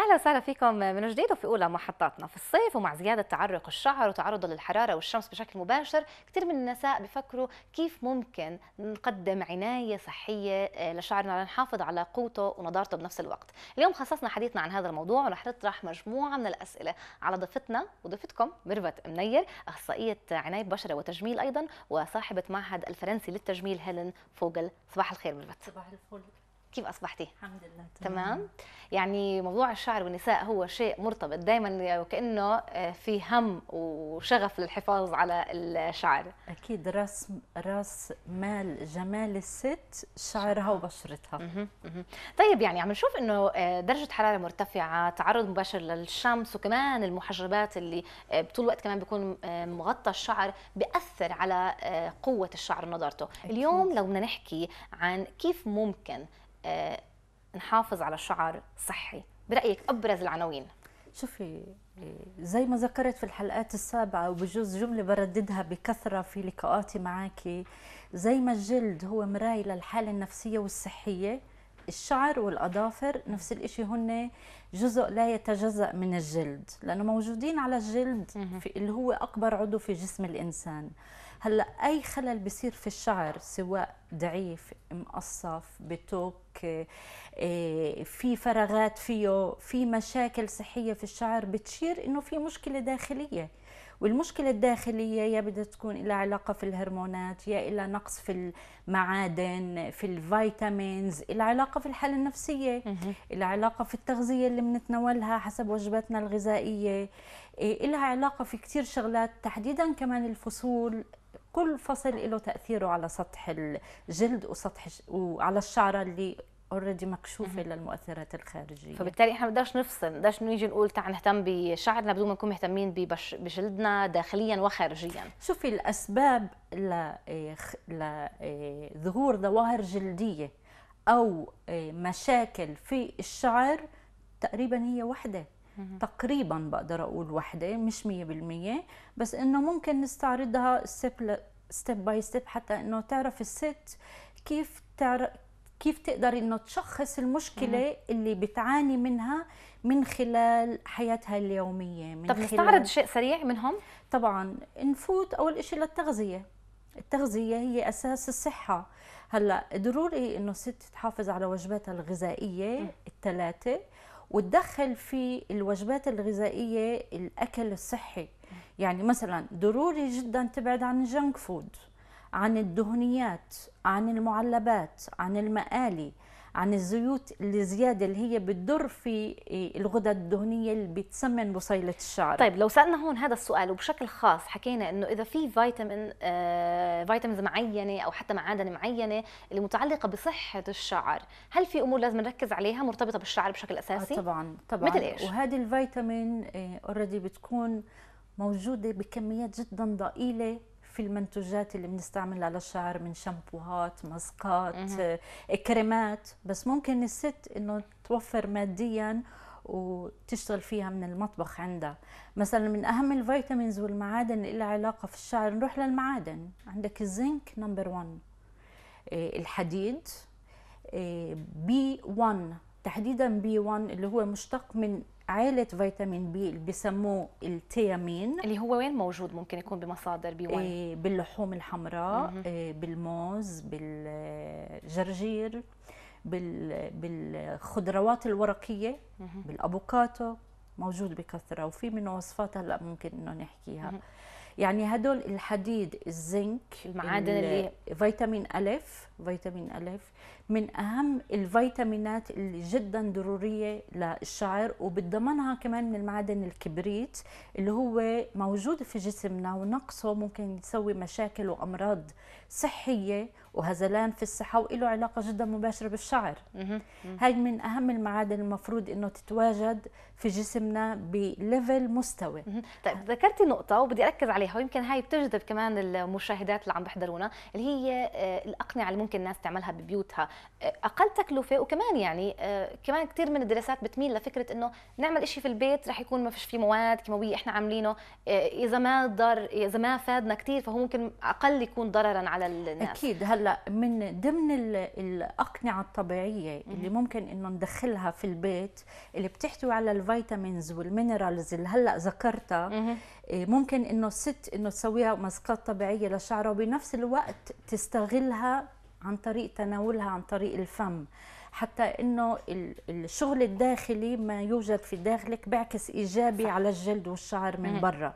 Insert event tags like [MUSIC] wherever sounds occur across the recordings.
اهلا وسهلا فيكم من جديد وفي اولى محطاتنا في الصيف ومع زياده تعرق الشعر وتعرضه للحراره والشمس بشكل مباشر كثير من النساء بفكروا كيف ممكن نقدم عنايه صحيه آه، لشعرنا لنحافظ على قوته ونضارته بنفس الوقت اليوم خصصنا حديثنا عن هذا الموضوع ورح نطرح مجموعه من الاسئله على ضيفتنا وضيفتكم ميرفت منير اخصائيه عنايه بشره وتجميل ايضا وصاحبه معهد الفرنسي للتجميل هيلين فوجل صباح الخير ميرفت صباح الفل كيف اصبحتي؟ الحمد لله تمام. تمام يعني موضوع الشعر والنساء هو شيء مرتبط دائما وكانه آه، في هم وشغف للحفاظ على الشعر اكيد راس راس مال جمال الست شعرها وبشرتها مه. مه. طيب يعني عم نشوف انه آه، درجه حراره مرتفعه تعرض مباشر للشمس وكمان المحجبات اللي آه، طول الوقت كمان بيكون مغطى الشعر بياثر على قوه الشعر ونضارته اليوم لو بدنا نحكي عن كيف ممكن آه، نحافظ على شعر صحي برايك ابرز العناوين شوفي زي ما ذكرت في الحلقات السابعة وبجوز جملة برددها بكثرة في لقاءاتي معك زي ما الجلد هو مراية للحالة النفسية والصحية الشعر والأظافر نفس الشيء هن جزء لا يتجزأ من الجلد لأنه موجودين على الجلد في اللي هو أكبر عضو في جسم الإنسان هلا اي خلل بصير في الشعر سواء ضعيف مقصف بتوك إيه، في فراغات فيه في مشاكل صحيه في الشعر بتشير انه في مشكله داخليه والمشكلة الداخلية يا بدها تكون لها علاقة في الهرمونات يا إلى نقص في المعادن في الفيتامينز إلى علاقة في الحالة النفسية إلها علاقة في التغذية اللي بنتناولها حسب وجباتنا الغذائية إيه، إلها علاقة في كتير شغلات تحديدا كمان الفصول كل فصل له تاثيره على سطح الجلد وسطح وعلى الشعره اللي اوريدي مكشوفه للمؤثرات الخارجيه فبالتالي احنا ما بنقدرش نفصل ما بنقدرش نيجي نقول تعال نهتم بشعرنا بدون ما نكون مهتمين بجلدنا داخليا وخارجيا شوفي الاسباب لظهور إيه، إيه، ظواهر جلديه او إيه، مشاكل في الشعر تقريبا هي وحده تقريبا بقدر اقول وحده مش 100% بس انه ممكن نستعرضها ستيب ستيب باي ستيب حتى انه تعرف الست كيف تعرف كيف تقدر انه تشخص المشكله اللي بتعاني منها من خلال حياتها اليوميه من طب خلال... نستعرض شيء سريع منهم طبعا نفوت اول شيء للتغذيه التغذيه هي اساس الصحه هلا ضروري انه الست تحافظ على وجباتها الغذائيه الثلاثه وتدخل في الوجبات الغذائية الأكل الصحي يعني مثلا ضروري جدا تبعد عن الجنك فود عن الدهنيات عن المعلبات عن المقالي عن الزيوت الزياده اللي هي بتضر في الغدد الدهنيه اللي بتسمن بصيله الشعر طيب لو سالنا هون هذا السؤال وبشكل خاص حكينا انه اذا في فيتامين آه فيتامينز معينه او حتى معادن معينه اللي متعلقه بصحه الشعر هل في امور لازم نركز عليها مرتبطه بالشعر بشكل آه، اساسي آه طبعا طبعا مثل ايش وهذه الفيتامين اوريدي آه بتكون موجوده بكميات جدا ضئيله في المنتوجات اللي بنستعملها للشعر من شامبوهات ماسكات آه، كريمات بس ممكن الست انه توفر ماديا وتشتغل فيها من المطبخ عندها مثلا من اهم الفيتامينز والمعادن اللي لها علاقه في الشعر نروح للمعادن عندك الزنك نمبر 1 آه، الحديد آه، بي 1 تحديدا بي 1 اللي هو مشتق من عائلة فيتامين بي اللي بسموه التيامين اللي هو وين موجود ممكن يكون بمصادر بي إيه، وين؟ باللحوم الحمراء إيه، بالموز بالجرجير بالخضروات الورقية بالأفوكاتو موجود بكثرة وفي منه وصفات هلا ممكن إنه نحكيها مم. يعني هدول الحديد الزنك المعادن اللي فيتامين الف فيتامين الف من اهم الفيتامينات اللي جدا ضروريه للشعر وبتضمنها كمان من المعادن الكبريت اللي هو موجود في جسمنا ونقصه ممكن يسوي مشاكل وامراض صحيه وهزلان في الصحة وله علاقة جدا مباشرة بالشعر هاي من أهم المعادن المفروض أنه تتواجد في جسمنا بليفل مستوى طيب ذكرتي نقطة وبدي أركز عليها ويمكن هاي بتجذب كمان المشاهدات اللي عم بحضرونا اللي هي آه، الأقنعة اللي ممكن الناس تعملها ببيوتها آه، أقل تكلفة وكمان يعني آه، كمان كثير من الدراسات بتميل لفكرة أنه نعمل شيء في البيت رح يكون ما فيش فيه مواد كيماوية إحنا عاملينه إذا ما ضر إذا ما فادنا كثير فهو ممكن أقل يكون ضررا على الناس أكيد هلا هلا من ضمن الاقنعه الطبيعيه اللي ممكن انه ندخلها في البيت اللي بتحتوي على الفيتامينز والمينرالز اللي هلا ذكرتها إيه، ممكن انه الست انه تسويها مسكات طبيعيه لشعرها وبنفس الوقت تستغلها عن طريق تناولها عن طريق الفم حتى انه الشغل الداخلي ما يوجد في داخلك بيعكس ايجابي صح. على الجلد والشعر من برا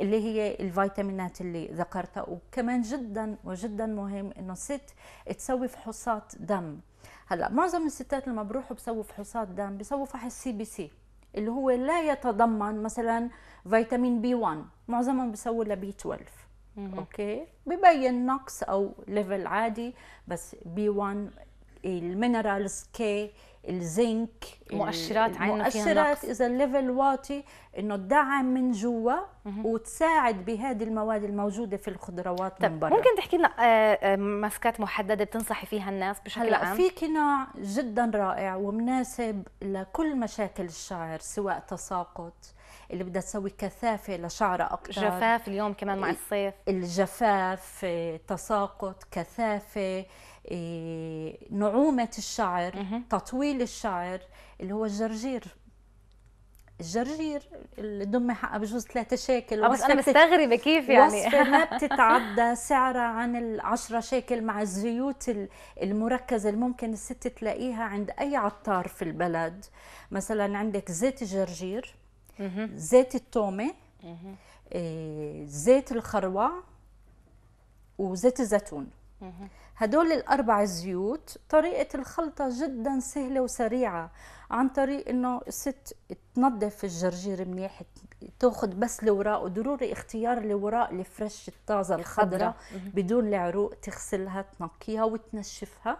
اللي هي الفيتامينات اللي ذكرتها وكمان جدا وجدا مهم انه الست تسوي فحوصات دم هلا معظم الستات لما بروحوا بسووا فحوصات دم بسووا فحص سي بي سي اللي هو لا يتضمن مثلا فيتامين بي 1 معظمهم بسووا لبي 12 اوكي ببين نقص او ليفل عادي بس بي 1 المينرالز كي الزنك مؤشرات عندنا مؤشرات اذا الليفل واطي انه تدعم من جوا وتساعد بهذه المواد الموجوده في الخضروات طيب، من برا ممكن تحكي لنا آه، آه، ماسكات محدده بتنصحي فيها الناس بشكل هلا عام في قناع جدا رائع ومناسب لكل مشاكل الشعر سواء تساقط اللي بدها تسوي كثافه لشعرها اكثر جفاف اليوم كمان مع الصيف الجفاف آه، تساقط كثافه إيه، نعومة الشعر تطويل الشعر اللي هو الجرجير الجرجير الدمة حقها بجوز ثلاثة شاكل آه، بس أنا مستغربة كيف يعني وصفة ما [LAUGHS] بتتعدى سعرها عن العشرة شاكل مع الزيوت المركزة اللي ممكن الست تلاقيها عند أي عطار في البلد مثلا عندك زيت الجرجير زيت التومة إيه، زيت الخروع وزيت الزيتون هدول الأربع زيوت طريقة الخلطة جدا سهلة وسريعة عن طريق انه الست تنظف الجرجير منيح تاخذ بس الوراق وضروري اختيار الوراق الفريش الطازة الخضراء بدون العروق تغسلها تنقيها وتنشفها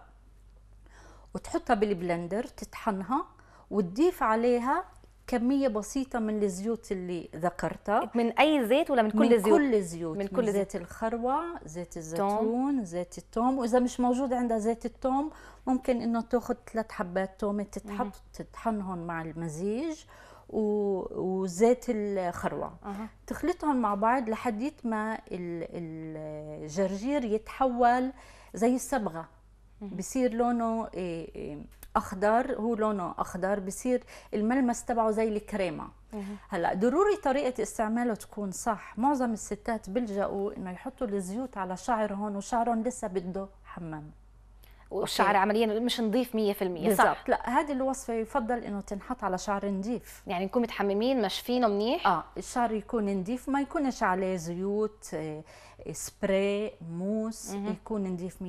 وتحطها بالبلندر تطحنها وتضيف عليها كمية بسيطة من الزيوت اللي ذكرتها من أي زيت ولا من كل من الزيوت؟ كل الزيوت من كل من زيت الخروة زيت الزيتون زيت التوم وإذا مش موجود عندها زيت التوم ممكن إنه تاخذ ثلاث حبات تومة تتحط تطحنهم مع المزيج وزيت الخروة أه. تخلطهم مع بعض لحديت ما الجرجير يتحول زي الصبغة بصير لونه إيه، إيه، اخضر هو لونه اخضر بصير الملمس تبعه زي الكريمه هلا ضروري طريقه استعماله تكون صح معظم الستات بيلجأوا انه يحطوا الزيوت على شعرهم وشعرهم لسه بده حمام والشعر عمليا مش نظيف 100% بالزبط. صح لا هذه الوصفه يفضل انه تنحط على شعر نظيف يعني نكون متحممين مشفينه منيح اه الشعر يكون نظيف ما يكونش عليه زيوت آه، سبراي موس مه. يكون نظيف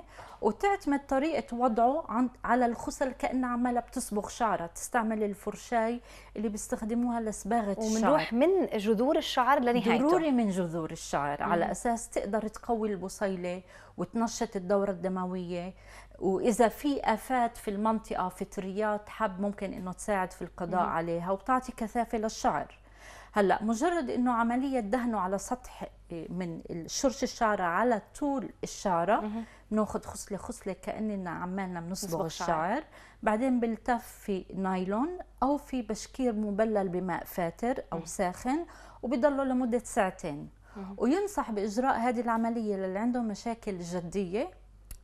100% وتعتمد طريقه وضعه عن على الخصل كانها عماله بتصبغ شعرها تستعمل الفرشاي اللي بيستخدموها لصباغه الشعر ومنروح من جذور الشعر لنهايته ضروري من جذور الشعر مه. على اساس تقدر تقوي البصيله وتنشط الدوره الدمويه واذا في افات في المنطقه فطريات حب ممكن انه تساعد في القضاء مم. عليها وبتعطي كثافه للشعر هلا مجرد انه عمليه دهنه على سطح إيه، من شرش الشعره على طول الشعره بناخذ خصله خصله كاننا عمالنا بنصبغ الشعر بعدين بلتف في نايلون او في بشكير مبلل بماء فاتر او ساخن وبضله لمده ساعتين وينصح باجراء هذه العمليه للي عنده مشاكل جديه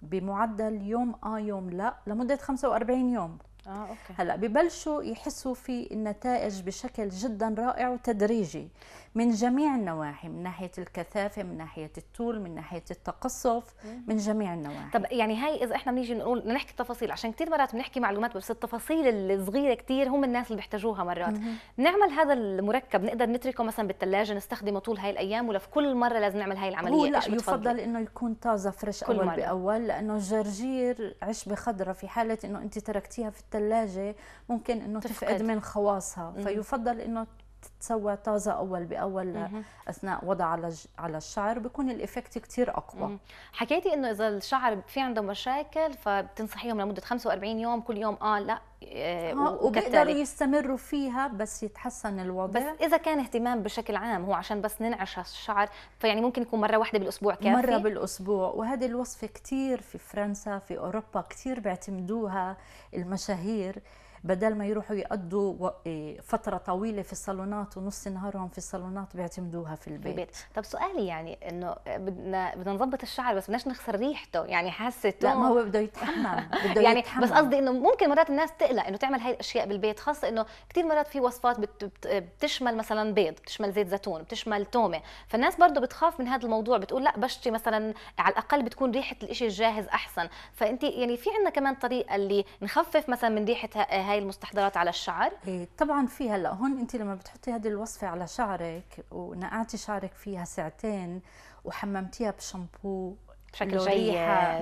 بمعدل يوم اه يوم لا لمده 45 يوم آه، أوكي. هلا ببلشوا يحسوا في النتائج بشكل جدا رائع وتدريجي من جميع النواحي من ناحيه الكثافه من ناحيه الطول من ناحيه التقصف من جميع النواحي طب يعني هاي اذا احنا بنيجي نقول بدنا نحكي تفاصيل عشان كثير مرات بنحكي معلومات بس التفاصيل الصغيره كثير هم الناس اللي بيحتاجوها مرات بنعمل هذا المركب نقدر نتركه مثلا بالثلاجه نستخدمه طول هاي الايام ولا في كل مره لازم نعمل هاي العمليه هو لا يفضل انه يكون طازه فريش اول مرة. باول لانه الجرجير عشبه خضراء في حاله انه انت تركتيها في الثلاجه الثلاجه ممكن انه تفقد, تفقد من خواصها فيفضل انه تتسوى طازه اول باول اثناء وضع على على الشعر بيكون الايفكت كثير اقوى حكيتي انه اذا الشعر في عنده مشاكل فبتنصحيهم لمده 45 يوم كل يوم اه لا آه, آه، وبيقدروا يستمروا فيها بس يتحسن الوضع بس اذا كان اهتمام بشكل عام هو عشان بس ننعش الشعر فيعني ممكن يكون مره واحده بالاسبوع كافي مره بالاسبوع وهذه الوصفه كثير في فرنسا في اوروبا كثير بيعتمدوها المشاهير بدل ما يروحوا يقضوا إيه، فترة طويلة في الصالونات ونص نهارهم في الصالونات بيعتمدوها في البيت. في البيت طب سؤالي يعني انه بدنا بدنا نظبط الشعر بس بدناش نخسر ريحته يعني حاسه لا ما هو بده يتحمم [LAUGHS] بده يعني يتحمم. بس قصدي انه ممكن مرات الناس تقلق انه تعمل هاي الاشياء بالبيت خاصه انه كثير مرات في وصفات بتشمل مثلا بيض بتشمل زيت زيتون بتشمل تومه فالناس برضه بتخاف من هذا الموضوع بتقول لا بشتي مثلا على الاقل بتكون ريحه الشيء الجاهز احسن فانت يعني في عندنا كمان طريقه اللي نخفف مثلا من ريحه هاي هاي المستحضرات على الشعر إيه، طبعا في هلا هون انت لما بتحطي هذه الوصفه على شعرك ونقعتي شعرك فيها ساعتين وحممتيها بشامبو بشكل جيد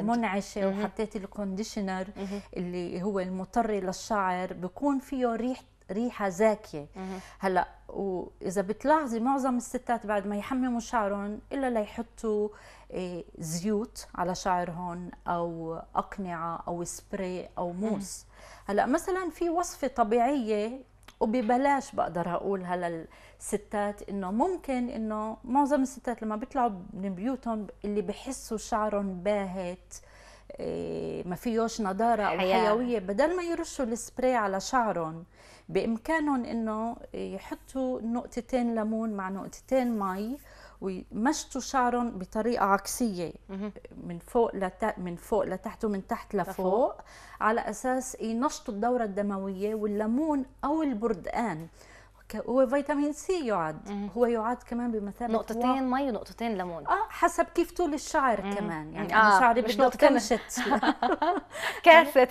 منعشه وحطيتي الكونديشنر اللي هو المطري للشعر بكون فيه ريحه ريحه زاكيه هلا واذا بتلاحظي معظم الستات بعد ما يحمموا شعرهم الا ليحطوا إيه، زيوت على شعرهم او اقنعه او سبراي او موس هلا مثلا في وصفه طبيعيه وببلاش بقدر اقولها للستات انه ممكن انه معظم الستات لما بيطلعوا من بيوتهم اللي بحسوا شعرهم باهت إيه، ما فيهوش نضاره او حياة. حيويه بدل ما يرشوا السبراي على شعرهم بامكانهم انه يحطوا نقطتين ليمون مع نقطتين مي ويمشطوا شعرهم بطريقه عكسيه من فوق لت... من فوق لتحت ومن تحت لفوق على اساس ينشطوا الدوره الدمويه والليمون او البردقان هو فيتامين سي يعد مم. هو يعد كمان بمثابه نقطتين و... مي ونقطتين ليمون اه حسب كيف طول الشعر مم. كمان يعني آه. شعري مش نقطتين [LAUGHS] [LAUGHS] كاسه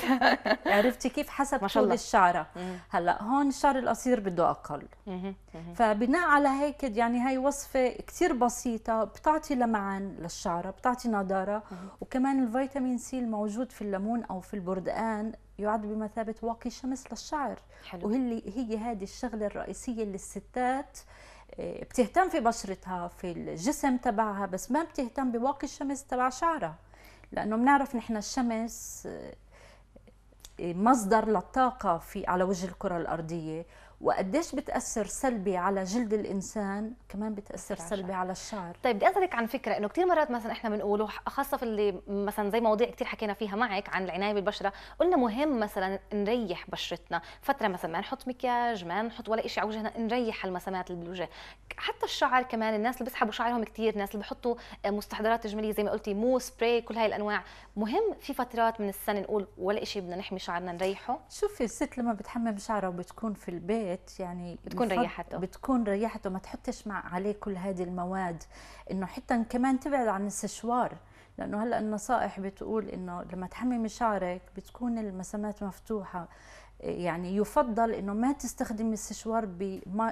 عرفتي كيف حسب ما شاء الله. طول الشعره هلا هون الشعر القصير بده اقل مم. مم. فبناء على هيك يعني هاي وصفه كثير بسيطه بتعطي لمعان للشعره بتعطي نضاره مم. وكمان الفيتامين سي الموجود في الليمون او في البردقان يعد بمثابة واقي شمس للشعر حلو. وهي هي هذه الشغلة الرئيسية اللي الستات آه، بتهتم في بشرتها في الجسم تبعها بس ما بتهتم بواقي الشمس تبع شعرها لأنه بنعرف نحن الشمس آه، آه، مصدر للطاقة في على وجه الكرة الأرضية وقديش بتاثر سلبي على جلد الانسان كمان بتاثر سلبي على الشعر طيب بدي اسالك عن فكره انه كثير مرات مثلا احنا بنقول خاصه في اللي مثلا زي مواضيع كثير حكينا فيها معك عن العنايه بالبشره قلنا مهم مثلا نريح بشرتنا فتره مثلا ما نحط مكياج ما نحط ولا شيء على وجهنا نريح المسامات اللي بالوجه حتى الشعر كمان الناس اللي بيسحبوا شعرهم كثير الناس اللي بحطوا آه، مستحضرات تجميليه زي ما قلتي مو سبراي كل هاي الانواع مهم في فترات من السنه نقول ولا شيء بدنا نحمي شعرنا نريحه شوفي الست لما بتحمم شعرها وبتكون في البيت البيت يعني بتكون ريحته بتكون ريحته ما تحطش مع عليه كل هذه المواد انه حتى كمان تبعد عن السشوار لانه هلا النصائح بتقول انه لما تحممي شعرك بتكون المسامات مفتوحه يعني يفضل انه ما تستخدمي السشوار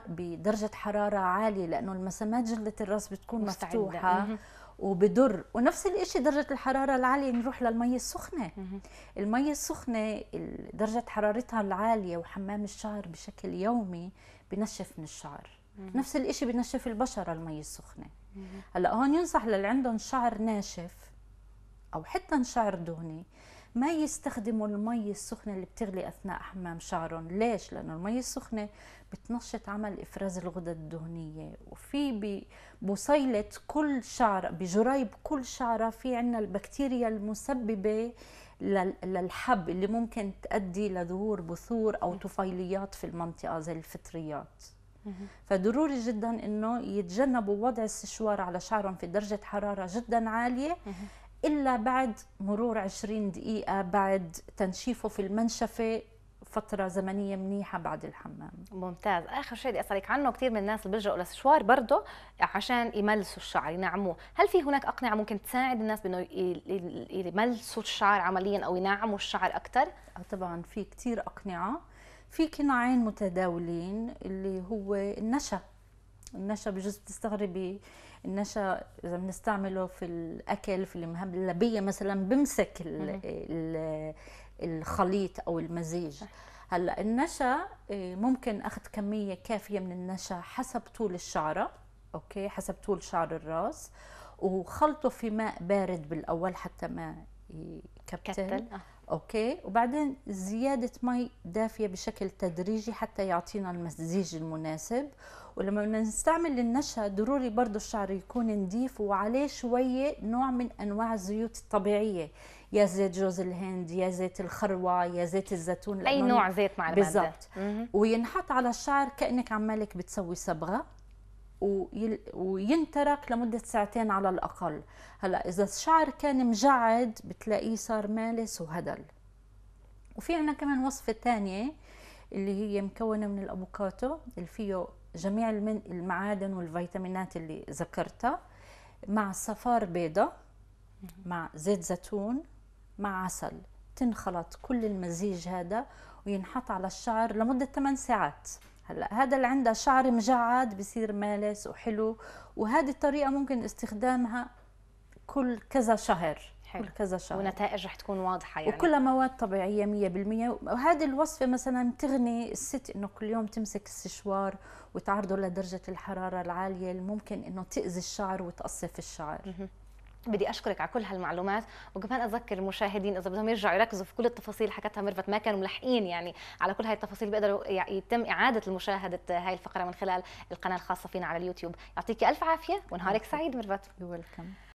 بدرجه حراره عاليه لانه المسامات جلده الراس بتكون مستعدة. مفتوحه وبضر ونفس الشيء درجه الحراره العاليه نروح للمي السخنه المي السخنه درجه حرارتها العاليه وحمام الشعر بشكل يومي بنشف من الشعر نفس الشيء بنشف البشره المي السخنه هلا هون ينصح للي عندهم شعر ناشف او حتى شعر دهني ما يستخدموا المي السخنة اللي بتغلي أثناء حمام شعرهم ليش؟ لأنه المي السخنة بتنشط عمل إفراز الغدد الدهنية وفي بي بصيلة كل شعرة بجريب كل شعرة في عنا البكتيريا المسببة للحب اللي ممكن تؤدي لظهور بثور أو طفيليات في المنطقة زي الفطريات فضروري جدا انه يتجنبوا وضع السشوار على شعرهم في درجه حراره جدا عاليه الا بعد مرور 20 دقيقه بعد تنشيفه في المنشفه فتره زمنيه منيحه بعد الحمام ممتاز اخر شيء بدي اسالك عنه كثير من الناس اللي بيلجأوا للسشوار برضه عشان يملسوا الشعر ينعموه هل في هناك اقنعه ممكن تساعد الناس بانه يملسوا الشعر عمليا او ينعموا الشعر اكثر آه، طبعا في كثير اقنعه في قناعين متداولين اللي هو النشا النشا بجوز تستغربي النشا اذا بنستعمله في الاكل في المهبلبيه مثلا بمسك ال ال الخليط او المزيج هلا النشا آه، ممكن اخذ كميه كافيه من النشا حسب طول الشعره اوكي حسب طول شعر الراس وخلطه في ماء بارد بالاول حتى ما يكبتل آه. اوكي وبعدين زياده مي دافيه بشكل تدريجي حتى يعطينا المزيج المناسب ولما بدنا نستعمل النشا ضروري برضه الشعر يكون نظيف وعليه شويه نوع من انواع الزيوت الطبيعيه يا زيت جوز الهند يا زيت الخروة يا زيت الزيتون أي نوع زيت مع المادة بالضبط وينحط على الشعر كأنك عمالك بتسوي صبغة وينترك لمدة ساعتين على الأقل هلا إذا الشعر كان مجعد بتلاقيه صار مالس وهدل وفي عنا كمان وصفة تانية اللي هي مكونة من الأفوكاتو اللي فيه جميع المعادن والفيتامينات اللي ذكرتها مع صفار بيضة مع زيت زيتون مع عسل تنخلط كل المزيج هذا وينحط على الشعر لمدة 8 ساعات هلا هذا اللي عنده شعر مجعد بصير مالس وحلو وهذه الطريقة ممكن استخدامها كل كذا شهر حلو. كل كذا شهر ونتائج رح تكون واضحة يعني وكلها مواد طبيعية 100% وهذه الوصفة مثلا تغني الست انه كل يوم تمسك السشوار وتعرضه لدرجة الحرارة العالية اللي ممكن انه تأذي الشعر وتقصف الشعر بدي اشكرك على كل هالمعلومات وكمان اذكر المشاهدين اذا بدهم يرجعوا يركزوا في كل التفاصيل اللي حكتها ميرفت ما كانوا ملحقين يعني على كل هاي التفاصيل بيقدروا يتم اعاده المشاهده هاي الفقره من خلال القناه الخاصه فينا على اليوتيوب يعطيك الف عافيه ونهارك سعيد ميرفت